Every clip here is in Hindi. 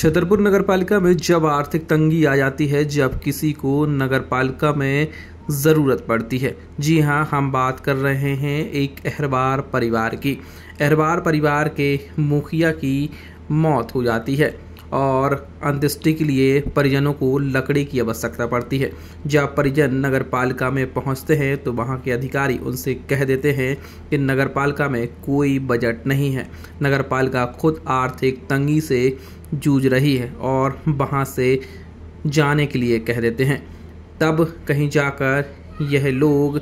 छतरपुर नगर पालिका में जब आर्थिक तंगी आ जाती है जब किसी को नगर पालिका में ज़रूरत पड़ती है जी हाँ हम बात कर रहे हैं एक अहरबार परिवार की अहरबार परिवार के मुखिया की मौत हो जाती है और अंत्येष्टि के लिए परिजनों को लकड़ी की आवश्यकता पड़ती है जब परिजन नगर पालिका में पहुंचते हैं तो वहां के अधिकारी उनसे कह देते हैं कि नगर पालिका में कोई बजट नहीं है नगर पालिका खुद आर्थिक तंगी से जूझ रही है और वहाँ से जाने के लिए कह देते हैं तब कहीं जाकर यह लोग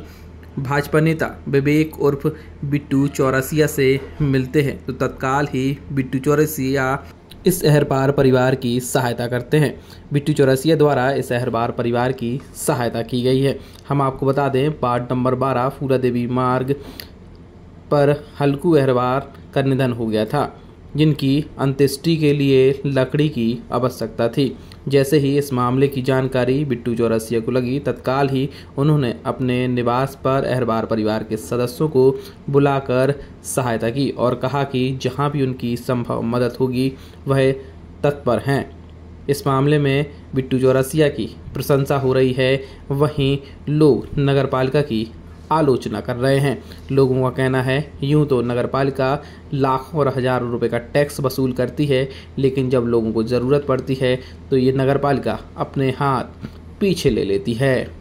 भाजपा नेता विवेक उर्फ बिट्टू चौरसिया से मिलते हैं तो तत्काल ही बिट्टू चौरसिया इस अहरबार परिवार की सहायता करते हैं बिट्टू चौरसिया द्वारा इस अहरबार परिवार की सहायता की गई है हम आपको बता दें वार्ड नंबर बारह फूला देवी मार्ग पर हल्कू अहरबार का निधन हो गया था जिनकी अंत्येष्टि के लिए लकड़ी की आवश्यकता थी जैसे ही इस मामले की जानकारी बिट्टू चौरसिया को लगी तत्काल ही उन्होंने अपने निवास पर अहरबार परिवार के सदस्यों को बुलाकर सहायता की और कहा कि जहां भी उनकी संभव मदद होगी वह तत्पर हैं इस मामले में बिट्टू चौरसिया की प्रशंसा हो रही है वहीं लोग नगर पालिका की आलोचना कर रहे हैं लोगों का कहना है यूं तो नगर पालिका लाखों और हज़ारों रुपए का टैक्स वसूल करती है लेकिन जब लोगों को ज़रूरत पड़ती है तो ये नगर पालिका अपने हाथ पीछे ले लेती है